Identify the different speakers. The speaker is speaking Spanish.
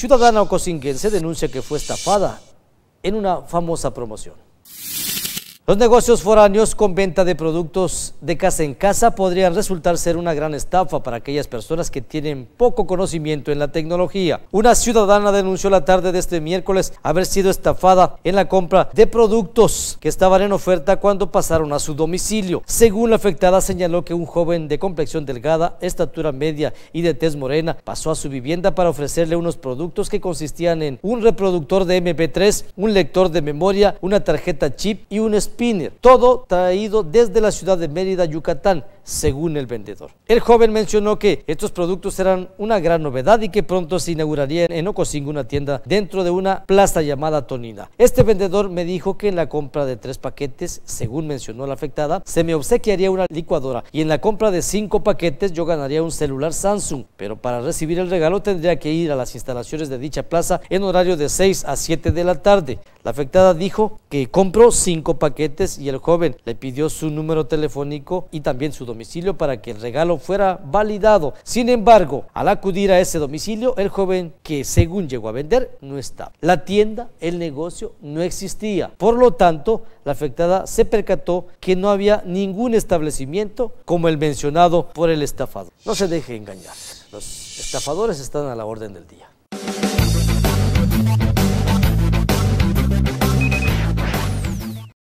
Speaker 1: Ciudadana ocosinguense denuncia que fue estafada en una famosa promoción. Los negocios foráneos con venta de productos de casa en casa podrían resultar ser una gran estafa para aquellas personas que tienen poco conocimiento en la tecnología. Una ciudadana denunció la tarde de este miércoles haber sido estafada en la compra de productos que estaban en oferta cuando pasaron a su domicilio. Según la afectada señaló que un joven de complexión delgada, estatura media y de tez morena pasó a su vivienda para ofrecerle unos productos que consistían en un reproductor de MP3, un lector de memoria, una tarjeta chip y un todo traído desde la ciudad de Mérida, Yucatán según el vendedor. El joven mencionó que estos productos eran una gran novedad y que pronto se inauguraría en Ocosingo una tienda dentro de una plaza llamada Tonina. Este vendedor me dijo que en la compra de tres paquetes, según mencionó la afectada, se me obsequiaría una licuadora y en la compra de cinco paquetes yo ganaría un celular Samsung, pero para recibir el regalo tendría que ir a las instalaciones de dicha plaza en horario de 6 a 7 de la tarde. La afectada dijo que compró cinco paquetes y el joven le pidió su número telefónico y también su domicilio para que el regalo fuera validado. Sin embargo, al acudir a ese domicilio, el joven que según llegó a vender no estaba. La tienda, el negocio no existía. Por lo tanto, la afectada se percató que no había ningún establecimiento como el mencionado por el estafador. No se deje engañar. Los estafadores están a la orden del día.